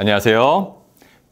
안녕하세요.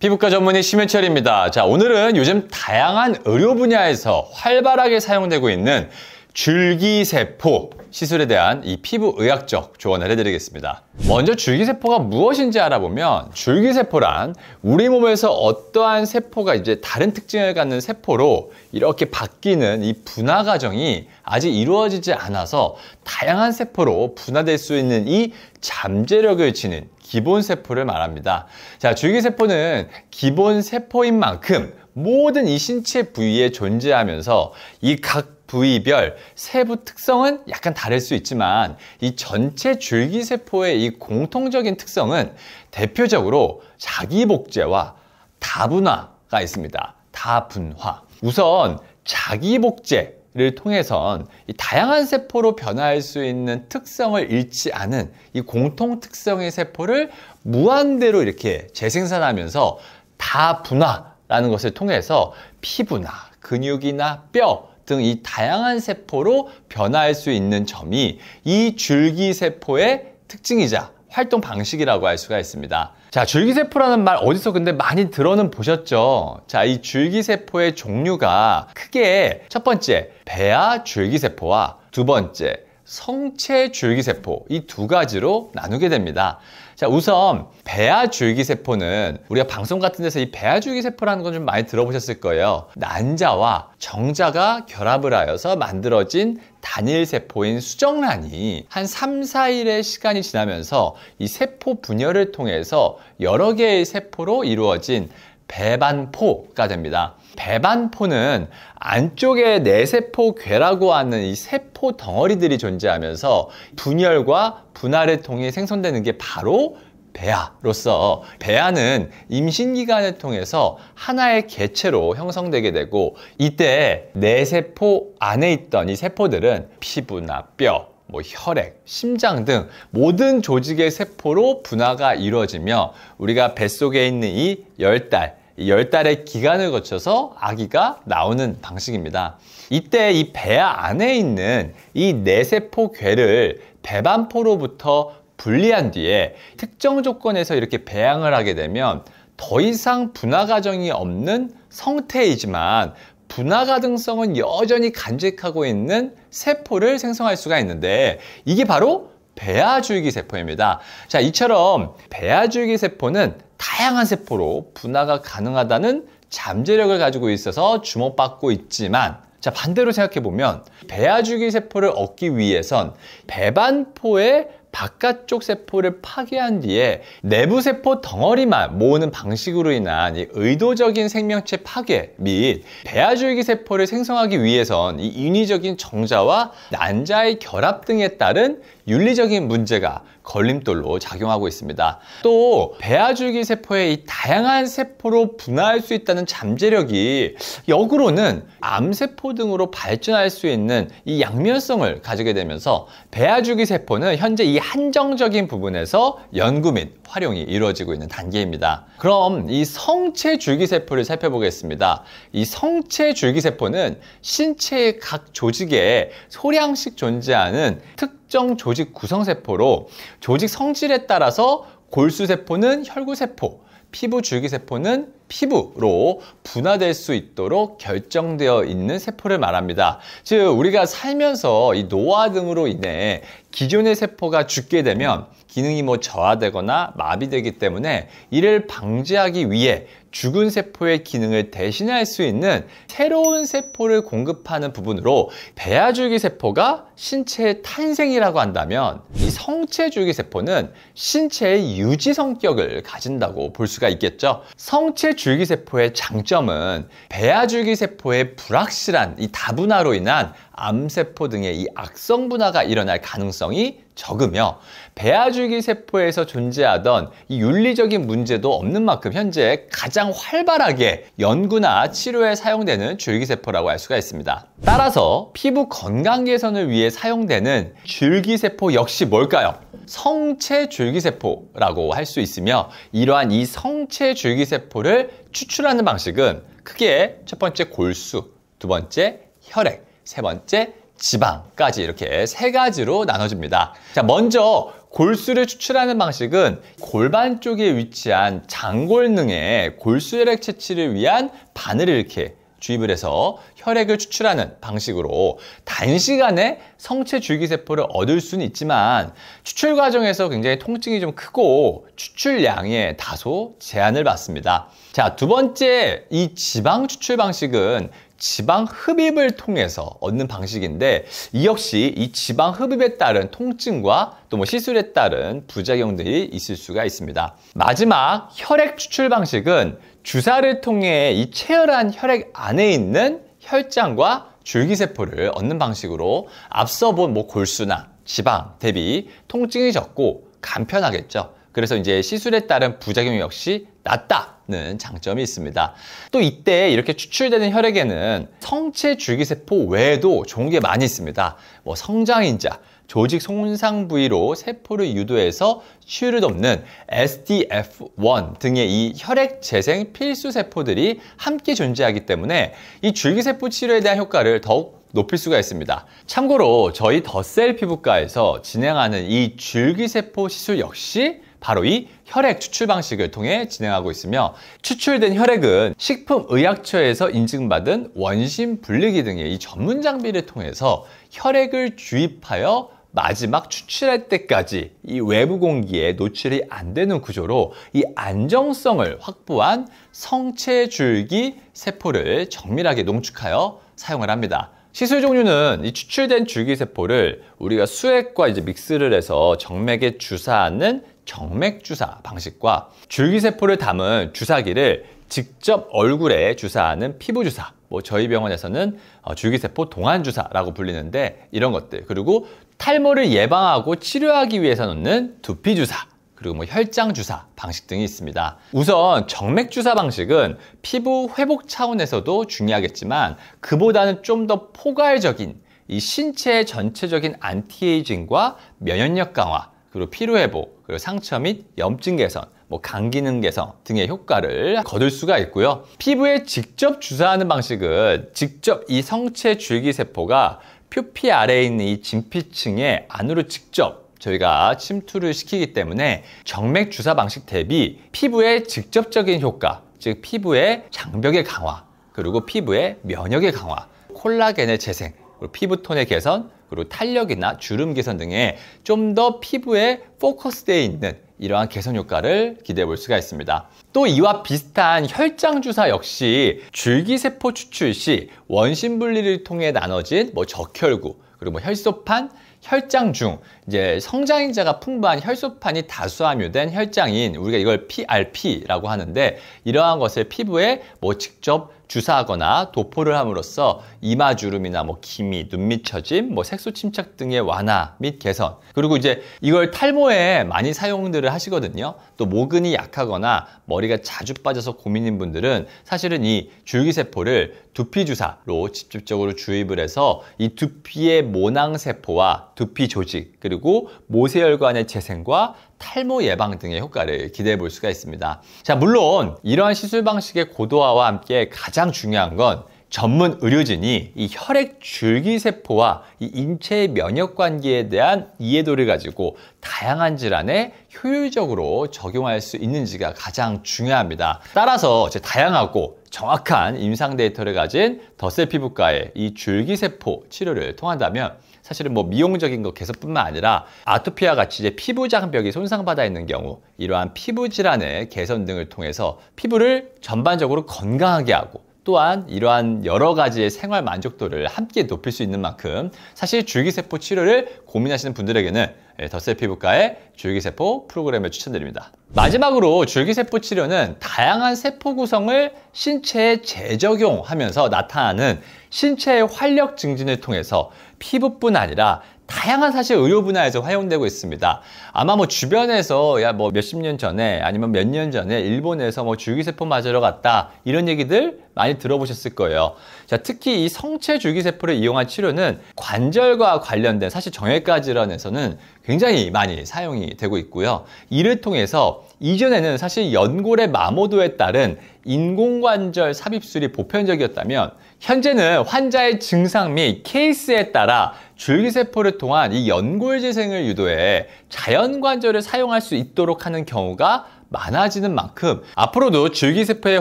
피부과 전문의 심현철입니다. 자, 오늘은 요즘 다양한 의료 분야에서 활발하게 사용되고 있는 줄기세포 시술에 대한 이 피부의학적 조언을 해드리겠습니다. 먼저 줄기세포가 무엇인지 알아보면 줄기세포란 우리 몸에서 어떠한 세포가 이제 다른 특징을 갖는 세포로 이렇게 바뀌는 이 분화 과정이 아직 이루어지지 않아서 다양한 세포로 분화될 수 있는 이 잠재력을 지닌 기본 세포를 말합니다. 자, 줄기세포는 기본 세포인 만큼 모든 이 신체 부위에 존재하면서 이 각 부위별 세부 특성은 약간 다를 수 있지만 이 전체 줄기세포의 이 공통적인 특성은 대표적으로 자기복제와 다분화가 있습니다. 다분화. 우선 자기복제 를 통해선 다양한 세포로 변화할 수 있는 특성을 잃지 않은 이 공통 특성의 세포를 무한대로 이렇게 재생산하면서 다 분화라는 것을 통해서 피부나 근육이나 뼈, 등 이 다양한 세포로 변화할 수 있는 점이 이 줄기 세포의 특징이자 활동 방식이라고 할 수가 있습니다. 자, 줄기세포라는 말 어디서 근데 많이 들어는 보셨죠? 자, 이 줄기세포의 종류가 크게 첫 번째 배아 줄기세포와 두 번째 성체 줄기세포 이 두 가지로 나누게 됩니다. 자, 우선 배아 줄기세포는 우리가 방송 같은 데서 이 배아 줄기세포라는 건 좀 많이 들어보셨을 거예요. 난자와 정자가 결합을 하여서 만들어진 단일세포인 수정란이 한 3, 4일의 시간이 지나면서 이 세포 분열을 통해서 여러 개의 세포로 이루어진 배반포가 됩니다. 배반포는 안쪽에 내세포괴라고 하는 이 세포 덩어리들이 존재하면서 분열과 분할을 통해 생성되는 게 바로 배아로서 배아는 임신 기간을 통해서 하나의 개체로 형성되게 되고 이때 내세포 안에 있던 이 세포들은 피부나 뼈, 뭐 혈액, 심장 등 모든 조직의 세포로 분화가 이루어지며 우리가 뱃속에 있는 이 열달 열달의 기간을 거쳐서 아기가 나오는 방식입니다. 이때 이배 안에 있는 이 내세포괴를 배반포로부터 분리한 뒤에 특정 조건에서 이렇게 배양을 하게 되면 더 이상 분화 과정이 없는 성태이지만 분화 가능성은 여전히 간직하고 있는 세포를 생성할 수가 있는데 이게 바로 배아줄기 세포입니다. 자, 이처럼 배아줄기 세포는 다양한 세포로 분화가 가능하다는 잠재력을 가지고 있어서 주목받고 있지만 자 반대로 생각해보면 배아주기 세포를 얻기 위해선 배반포의 바깥쪽 세포를 파괴한 뒤에 내부 세포 덩어리만 모으는 방식으로 인한 의도적인 생명체 파괴 및 배아줄기 세포를 생성하기 위해선 이 인위적인 정자와 난자의 결합 등에 따른 윤리적인 문제가 걸림돌로 작용하고 있습니다. 또 배아줄기 세포의 이 다양한 세포로 분화할 수 있다는 잠재력이 역으로는 암세포 등으로 발전할 수 있는 이 양면성을 가지게 되면서 배아줄기 세포는 현재 이 한정적인 부분에서 연구 및 활용이 이루어지고 있는 단계입니다. 그럼 이 성체 줄기세포를 살펴보겠습니다. 이 성체 줄기세포는 신체의 각 조직에 소량씩 존재하는 특 특정 조직 구성세포로 조직 성질에 따라서 골수세포는 혈구세포, 피부 줄기세포는 피부로 분화될 수 있도록 결정되어 있는 세포를 말합니다. 즉 우리가 살면서 이 노화 등으로 인해 기존의 세포가 죽게 되면 기능이 뭐 저하되거나 마비되기 때문에 이를 방지하기 위해 죽은 세포의 기능을 대신할 수 있는 새로운 세포를 공급하는 부분으로 배아줄기 세포가 신체의 탄생이라고 한다면 이 성체줄기 세포는 신체의 유지 성격을 가진다고 볼 수가 있겠죠. 성체줄기 세포의 장점은 배아줄기 세포의 불확실한 이 다분화로 인한 암세포 등의 이 악성 분화가 일어날 가능성이 적으며 배아줄기 세포에서 존재하던 이 윤리적인 문제도 없는 만큼 현재 가장 활발하게 연구나 치료에 사용되는 줄기세포라고 할 수가 있습니다. 따라서 피부 건강 개선을 위해 사용되는 줄기세포 역시 뭘까요? 성체 줄기세포라고 할 수 있으며 이러한 이 성체 줄기세포를 추출하는 방식은 크게 첫 번째 골수, 두 번째 혈액, 세 번째 지방까지 이렇게 세 가지로 나눠집니다. 자, 먼저 골수를 추출하는 방식은 골반 쪽에 위치한 장골능에 골수혈액 채취를 위한 바늘을 이렇게 주입을 해서 혈액을 추출하는 방식으로 단시간에 성체 줄기세포를 얻을 수는 있지만 추출 과정에서 굉장히 통증이 좀 크고 추출량에 다소 제한을 받습니다. 자, 두 번째 이 지방 추출 방식은 지방 흡입을 통해서 얻는 방식인데 이 역시 이 지방 흡입에 따른 통증과 또 뭐 시술에 따른 부작용들이 있을 수가 있습니다. 마지막 혈액 추출 방식은 주사를 통해 이 체열한 혈액 안에 있는 혈장과 줄기세포를 얻는 방식으로 앞서 본 뭐 골수나 지방 대비 통증이 적고 간편하겠죠. 그래서 이제 시술에 따른 부작용 역시 낮다 는 장점이 있습니다. 또 이때 이렇게 추출되는 혈액에는 성체 줄기세포 외에도 좋은 게 많이 있습니다. 뭐 성장인자, 조직 손상 부위로 세포를 유도해서 치유를 돕는 SDF1 등의 이 혈액 재생 필수 세포들이 함께 존재하기 때문에 이 줄기세포 치료에 대한 효과를 더욱 높일 수가 있습니다. 참고로 저희 더셀 피부과에서 진행하는 이 줄기세포 시술 역시 바로 이 혈액 추출 방식을 통해 진행하고 있으며 추출된 혈액은 식품의약처에서 인증받은 원심 분리기 등의 이 전문 장비를 통해서 혈액을 주입하여 마지막 추출할 때까지 이 외부 공기에 노출이 안 되는 구조로 이 안정성을 확보한 성체 줄기 세포를 정밀하게 농축하여 사용을 합니다. 시술 종류는 이 추출된 줄기세포를 우리가 수액과 이제 믹스를 해서 정맥에 주사하는 정맥 주사 방식과 줄기세포를 담은 주사기를 직접 얼굴에 주사하는 피부 주사 뭐 저희 병원에서는 어, 줄기세포 동안 주사라고 불리는데 이런 것들 그리고 탈모를 예방하고 치료하기 위해서 놓는 두피 주사 그리고 뭐 혈장 주사 방식 등이 있습니다. 우선 정맥 주사 방식은 피부 회복 차원에서도 중요하겠지만 그보다는 좀 더 포괄적인 이 신체의 전체적인 안티에이징과 면역력 강화 그리고 피로회복, 그리고 상처 및 염증 개선, 뭐 감기능 개선 등의 효과를 거둘 수가 있고요. 피부에 직접 주사하는 방식은 직접 이 성체 줄기세포가 표피 아래에 있는 이 진피층에 안으로 직접 저희가 침투를 시키기 때문에 정맥 주사 방식 대비 피부에 직접적인 효과, 즉 피부의 장벽의 강화, 그리고 피부의 면역의 강화, 콜라겐의 재생, 그리고 피부톤의 개선, 그리고 탄력이나 주름 개선 등에 좀 더 피부에 포커스되어 있는 이러한 개선 효과를 기대해 볼 수가 있습니다. 또 이와 비슷한 혈장 주사 역시 줄기세포 추출 시 원심 분리를 통해 나눠진 뭐 적혈구 그리고 뭐 혈소판 혈장 중 이제 성장인자가 풍부한 혈소판이 다수 함유된 혈장인 우리가 이걸 PRP라고 하는데 이러한 것을 피부에 뭐 직접 주사하거나 도포를 함으로써 이마 주름이나 뭐 기미, 눈 밑 처짐, 뭐 색소 침착 등의 완화 및 개선. 그리고 이제 이걸 탈모에 많이 사용들을 하시거든요. 또 모근이 약하거나 머리가 자주 빠져서 고민인 분들은 사실은 이 줄기세포를 두피 주사로 직접적으로 주입을 해서 이 두피의 모낭세포와 두피 조직 그리고 모세혈관의 재생과 탈모 예방 등의 효과를 기대해 볼 수가 있습니다. 자, 물론 이러한 시술 방식의 고도화와 함께 가장 가장 중요한 건 전문 의료진이 이 혈액 줄기세포와 이 인체의 면역 관계에 대한 이해도를 가지고 다양한 질환에 효율적으로 적용할 수 있는지가 가장 중요합니다. 따라서 이제 다양하고 정확한 임상 데이터를 가진 덧셀 피부과의 이 줄기세포 치료를 통한다면 사실은 뭐 미용적인 것 개선뿐만 아니라 아토피와 같이 이제 피부 장벽이 손상받아 있는 경우 이러한 피부 질환의 개선 등을 통해서 피부를 전반적으로 건강하게 하고 또한 이러한 여러 가지의 생활 만족도를 함께 높일 수 있는 만큼 사실 줄기세포 치료를 고민하시는 분들에게는 예, 덧셀 피부과의 줄기세포 프로그램을 추천드립니다. 마지막으로 줄기세포 치료는 다양한 세포 구성을 신체에 재적용하면서 나타나는 신체의 활력 증진을 통해서 피부뿐 아니라 다양한 사실 의료 분야에서 활용되고 있습니다. 아마 뭐 주변에서 야 뭐 몇십 년 전에 아니면 몇 년 전에 일본에서 뭐 줄기세포 맞으러 갔다 이런 얘기들 많이 들어보셨을 거예요. 자, 특히 이 성체 줄기세포를 이용한 치료는 관절과 관련된 사실 정형외과 질환에서는 굉장히 많이 사용이 되고 있고요. 이를 통해서 이전에는 사실 연골의 마모도에 따른 인공관절 삽입술이 보편적이었다면 현재는 환자의 증상 및 케이스에 따라 줄기세포를 통한 이 연골 재생을 유도해 자연관절을 사용할 수 있도록 하는 경우가 많아지는 만큼 앞으로도 줄기세포의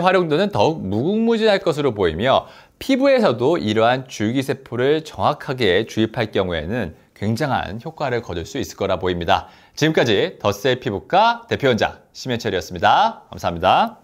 활용도는 더욱 무궁무진할 것으로 보이며 피부에서도 이러한 줄기세포를 정확하게 주입할 경우에는 굉장한 효과를 거둘 수 있을 거라 보입니다. 지금까지 더셀 피부과 대표원장 심현철이었습니다. 감사합니다.